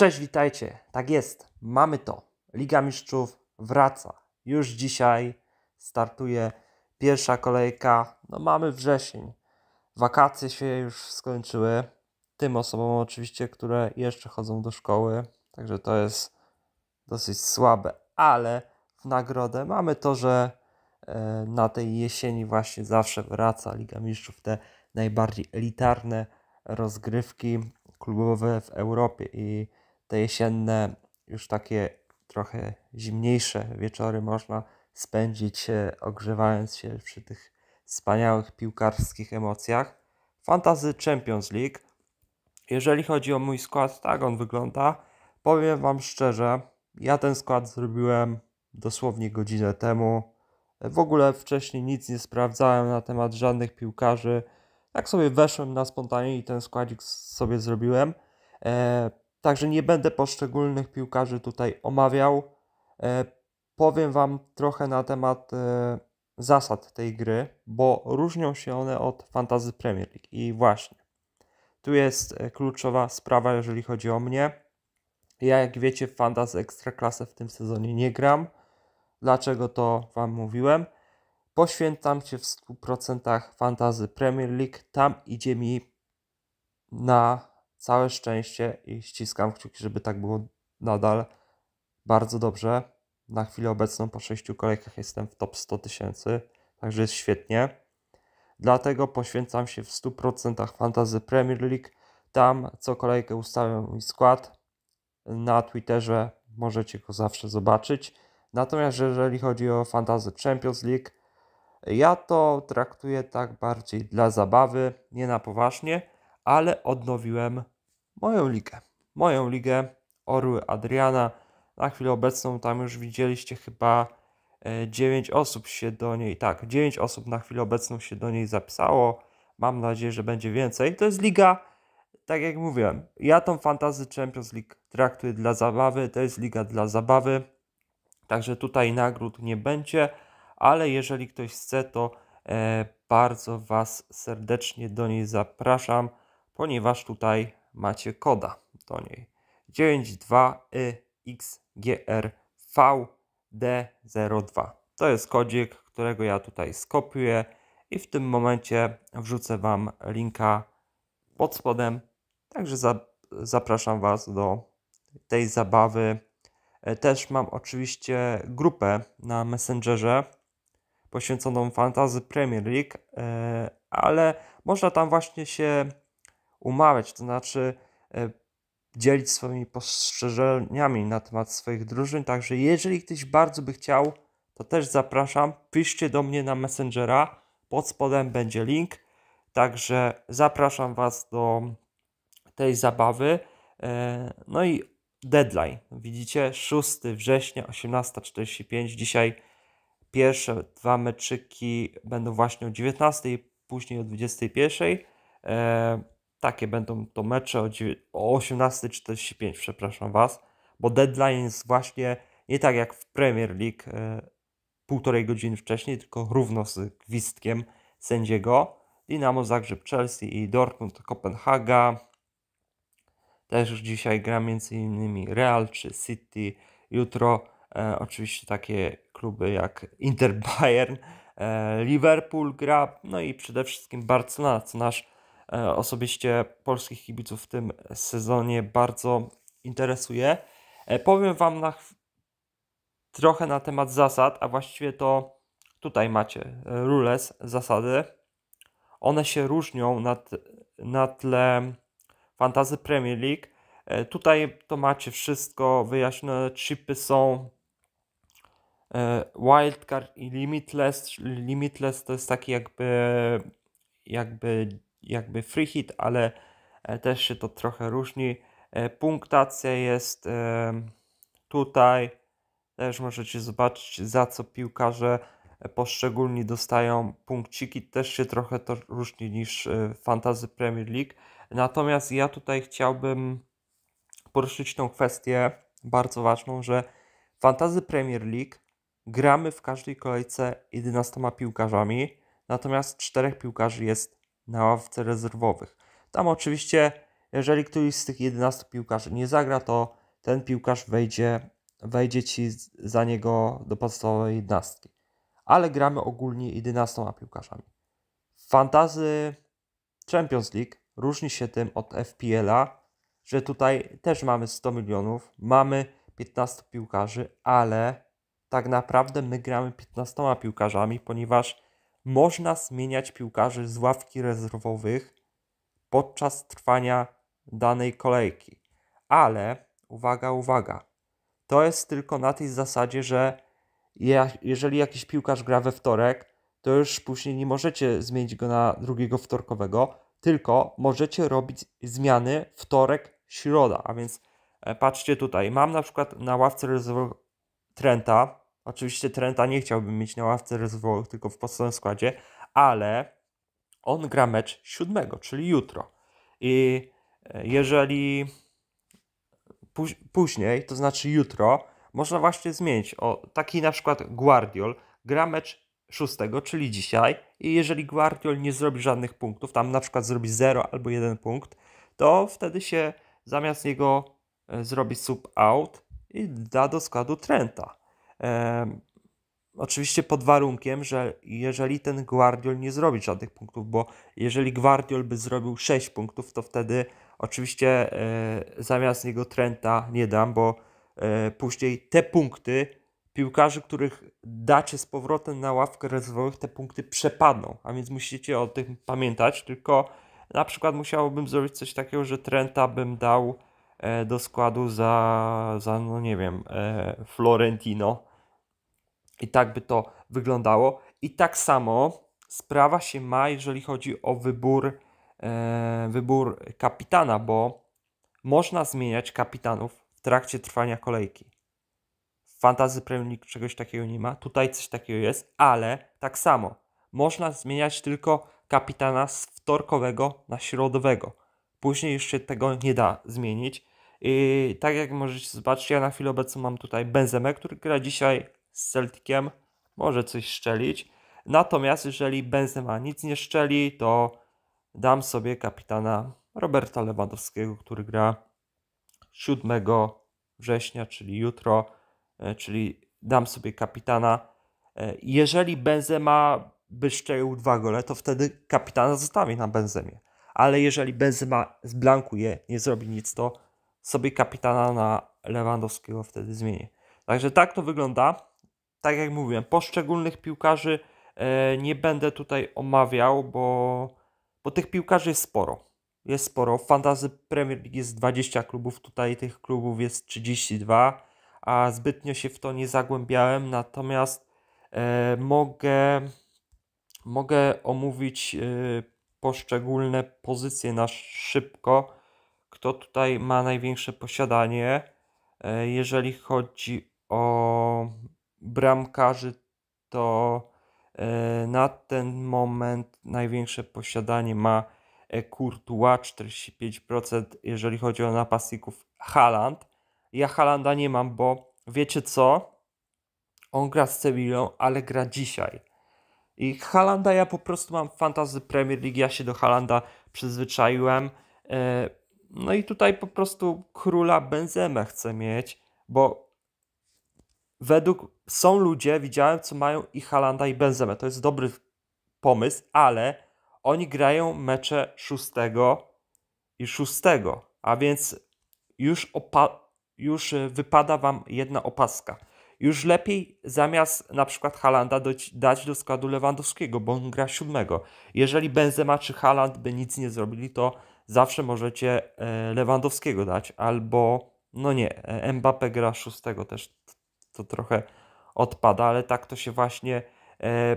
Cześć, witajcie. Tak jest, mamy to. Liga Mistrzów wraca. Już dzisiaj startuje pierwsza kolejka. No mamy wrzesień. Wakacje się już skończyły. Tym osobom oczywiście, które jeszcze chodzą do szkoły. Także to jest dosyć słabe. Ale w nagrodę mamy to, że e, na tej jesieni właśnie zawsze wraca Liga Mistrzów. Te najbardziej elitarne rozgrywki klubowe w Europie i te jesienne, już takie trochę zimniejsze wieczory można spędzić, e, ogrzewając się przy tych wspaniałych piłkarskich emocjach. Fantasy Champions League. Jeżeli chodzi o mój skład, tak on wygląda. Powiem Wam szczerze, ja ten skład zrobiłem dosłownie godzinę temu. E, w ogóle wcześniej nic nie sprawdzałem na temat żadnych piłkarzy. Tak sobie weszłem na spontanie i ten składzik sobie zrobiłem. E, Także nie będę poszczególnych piłkarzy tutaj omawiał. E, powiem Wam trochę na temat e, zasad tej gry, bo różnią się one od Fantasy Premier League. I właśnie, tu jest e, kluczowa sprawa, jeżeli chodzi o mnie. Ja, jak wiecie, w Fantasy Ekstraklasę w tym sezonie nie gram. Dlaczego to Wam mówiłem? Poświęcam się w 100% Fantasy Premier League. Tam idzie mi na Całe szczęście i ściskam kciuki, żeby tak było nadal bardzo dobrze. Na chwilę obecną po 6 kolejkach jestem w top 100 tysięcy, także jest świetnie. Dlatego poświęcam się w 100% Fantasy Premier League. Tam co kolejkę ustawiam mój skład. Na Twitterze możecie go zawsze zobaczyć. Natomiast jeżeli chodzi o Fantasy Champions League, ja to traktuję tak bardziej dla zabawy, nie na poważnie, ale odnowiłem moją ligę. Moją ligę Orły Adriana. Na chwilę obecną tam już widzieliście chyba 9 e, osób się do niej, tak, 9 osób na chwilę obecną się do niej zapisało. Mam nadzieję, że będzie więcej. To jest liga, tak jak mówiłem, ja tą Fantasy Champions League traktuję dla zabawy, to jest liga dla zabawy. Także tutaj nagród nie będzie, ale jeżeli ktoś chce, to e, bardzo Was serdecznie do niej zapraszam, ponieważ tutaj macie koda do niej. 92YXGRVD02. Er to jest kodzik, którego ja tutaj skopiuję i w tym momencie wrzucę Wam linka pod spodem. Także zapraszam Was do tej zabawy. E, też mam oczywiście grupę na Messengerze poświęconą Fantasy Premier League, e, ale można tam właśnie się umawiać, to znaczy e, dzielić swoimi postrzeżeniami na temat swoich drużyn. Także jeżeli ktoś bardzo by chciał, to też zapraszam. Piszcie do mnie na Messengera. Pod spodem będzie link. Także zapraszam Was do tej zabawy. E, no i deadline. Widzicie, 6 września, 18.45. Dzisiaj pierwsze dwa meczyki będą właśnie o 19, później o 21. Takie będą to mecze o 18.45, przepraszam Was, bo deadline jest właśnie nie tak jak w Premier League e, półtorej godziny wcześniej, tylko równo z gwizdkiem sędziego. Dinamo Zagrzeb Chelsea i Dortmund Kopenhaga. Też już dzisiaj gra m.in. Real czy City. Jutro e, oczywiście takie kluby jak Inter Bayern, e, Liverpool gra, no i przede wszystkim Barcelona, co nasz E, osobiście polskich kibiców w tym sezonie bardzo interesuje. E, powiem Wam na trochę na temat zasad, a właściwie to tutaj macie e, rules, zasady. One się różnią na, na tle fantazji Premier League. Tutaj to macie wszystko wyjaśnione. Chipy są Wildcard i Limitless. Limitless to jest taki jakby, jakby jakby free hit, ale e, też się to trochę różni. E, punktacja jest e, tutaj, też możecie zobaczyć za co piłkarze poszczególni dostają punkciki, też się trochę to różni niż Fantasy Premier League. Natomiast ja tutaj chciałbym poruszyć tą kwestię bardzo ważną, że Fantasy Premier League gramy w każdej kolejce 11 piłkarzami, natomiast czterech piłkarzy jest na ławce rezerwowych. Tam oczywiście, jeżeli któryś z tych 11 piłkarzy nie zagra, to ten piłkarz wejdzie, wejdzie ci za niego do podstawowej jednostki. Ale gramy ogólnie 11 piłkarzami. Fantazy Champions League różni się tym od FPL-a, że tutaj też mamy 100 milionów, mamy 15 piłkarzy, ale tak naprawdę my gramy 15 piłkarzami, ponieważ można zmieniać piłkarzy z ławki rezerwowych podczas trwania danej kolejki. Ale uwaga, uwaga, to jest tylko na tej zasadzie, że jeżeli jakiś piłkarz gra we wtorek, to już później nie możecie zmienić go na drugiego wtorkowego, tylko możecie robić zmiany wtorek, środa. A więc e, patrzcie tutaj, mam na przykład na ławce rezerwowej Trenta, Oczywiście Trenta nie chciałbym mieć na ławce rezerwowych, tylko w podstawowym składzie, ale on gra mecz siódmego, czyli jutro. I e, jeżeli później, to znaczy jutro, można właśnie zmienić. O, taki na przykład Guardiol gra mecz szóstego, czyli dzisiaj, i jeżeli Guardiol nie zrobi żadnych punktów, tam na przykład zrobi 0 albo 1 punkt, to wtedy się zamiast niego e, zrobi sub-out i da do składu Trenta. E, oczywiście pod warunkiem, że jeżeli ten Guardiol nie zrobi żadnych punktów, bo jeżeli Guardiol by zrobił 6 punktów, to wtedy oczywiście e, zamiast niego Trenta nie dam, bo e, później te punkty piłkarzy, których dacie z powrotem na ławkę rezerwowych, te punkty przepadną, a więc musicie o tym pamiętać, tylko na przykład musiałbym zrobić coś takiego, że Trenta bym dał e, do składu za, za no nie wiem, e, Florentino, i tak by to wyglądało. I tak samo sprawa się ma, jeżeli chodzi o wybór, e, wybór kapitana, bo można zmieniać kapitanów w trakcie trwania kolejki. W Fantasy Premier League czegoś takiego nie ma, tutaj coś takiego jest, ale tak samo. Można zmieniać tylko kapitana z wtorkowego na środowego. Później już się tego nie da zmienić. I tak jak możecie zobaczyć, ja na chwilę obecną mam tutaj Benzemę, który gra dzisiaj z Celticiem może coś szczelić. Natomiast jeżeli Benzema nic nie szczeli, to dam sobie kapitana Roberta Lewandowskiego, który gra 7 września, czyli jutro, e, czyli dam sobie kapitana. E, jeżeli Benzema by szczelił dwa gole, to wtedy kapitana zostawię na Benzemie. Ale jeżeli Benzema zblankuje, nie zrobi nic, to sobie kapitana na Lewandowskiego wtedy zmienię. Także tak to wygląda tak jak mówiłem, poszczególnych piłkarzy e, nie będę tutaj omawiał, bo, bo tych piłkarzy jest sporo. Jest sporo. Fantazy Premier League jest 20 klubów, tutaj tych klubów jest 32, a zbytnio się w to nie zagłębiałem, natomiast e, mogę, mogę omówić e, poszczególne pozycje na szybko, kto tutaj ma największe posiadanie, e, jeżeli chodzi o bramkarzy to e, na ten moment największe posiadanie ma e, Courtois 45%, jeżeli chodzi o napastników Haland. Ja Halanda nie mam, bo wiecie co? On gra z Sevillą, ale gra dzisiaj. I Halanda ja po prostu mam fantazy Premier League, ja się do Halanda przyzwyczaiłem. E, no i tutaj po prostu króla Benzemę chcę mieć, bo według są ludzie, widziałem, co mają i Halanda i Benzemę. To jest dobry pomysł, ale oni grają mecze 6 i 6, a więc już, już e, wypada wam jedna opaska. Już lepiej zamiast na przykład Halanda dać do składu Lewandowskiego, bo on gra siódmego. Jeżeli Benzema czy Haland by nic nie zrobili, to zawsze możecie e, Lewandowskiego dać, albo no nie, e, Mbappe gra szóstego też to trochę odpada, ale tak to się właśnie e,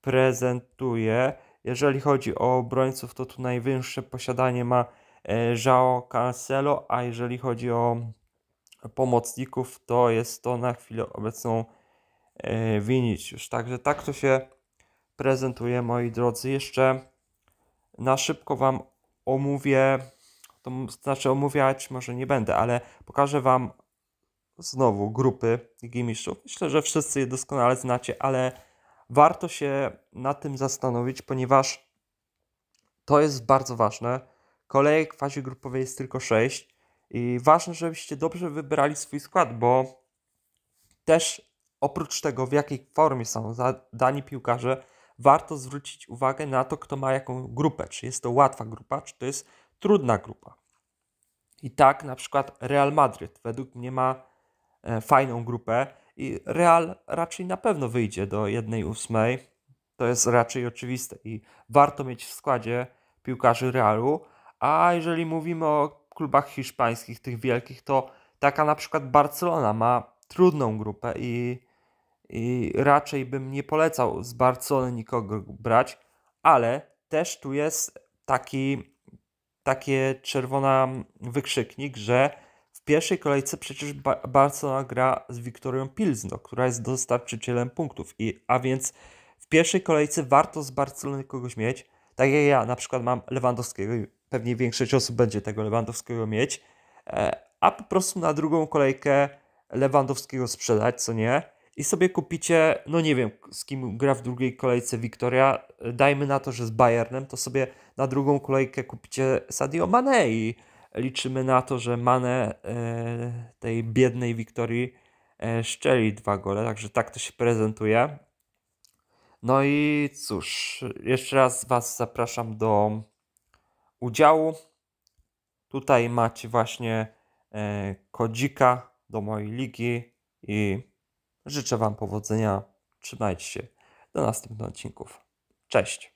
prezentuje. Jeżeli chodzi o obrońców, to tu najwyższe posiadanie ma e, João Cancelo, a jeżeli chodzi o pomocników, to jest to na chwilę obecną e, Vinicius. Także tak to się prezentuje, moi drodzy. Jeszcze na szybko Wam omówię, to znaczy omówiać może nie będę, ale pokażę Wam znowu grupy Ligi Mistrzów. Myślę, że wszyscy je doskonale znacie, ale warto się nad tym zastanowić, ponieważ to jest bardzo ważne. Kolejek w fazie grupowej jest tylko 6 i ważne, żebyście dobrze wybrali swój skład, bo też oprócz tego, w jakiej formie są dani piłkarze, warto zwrócić uwagę na to, kto ma jaką grupę. Czy jest to łatwa grupa, czy to jest trudna grupa. I tak na przykład Real Madryt według mnie ma E, fajną grupę i Real raczej na pewno wyjdzie do 1-8. To jest raczej oczywiste i warto mieć w składzie piłkarzy Realu. A jeżeli mówimy o klubach hiszpańskich, tych wielkich, to taka na przykład Barcelona ma trudną grupę i, i raczej bym nie polecał z Barcelony nikogo brać, ale też tu jest taki, takie czerwona wykrzyknik, że w pierwszej kolejce przecież Barcelona gra z Wiktorią Pilsno, która jest dostarczycielem punktów, I, a więc w pierwszej kolejce warto z Barcelony kogoś mieć, tak jak ja na przykład mam Lewandowskiego i pewnie większość osób będzie tego Lewandowskiego mieć, e, a po prostu na drugą kolejkę Lewandowskiego sprzedać, co nie, i sobie kupicie, no nie wiem, z kim gra w drugiej kolejce Wiktoria, e, dajmy na to, że z Bayernem, to sobie na drugą kolejkę kupicie Sadio Mane i liczymy na to, że Mane e, tej biednej Wiktorii e, szczeli dwa gole, także tak to się prezentuje. No i cóż, jeszcze raz Was zapraszam do udziału. Tutaj macie właśnie e, kodzika do mojej ligi i życzę Wam powodzenia. Trzymajcie się. Do następnych odcinków. Cześć.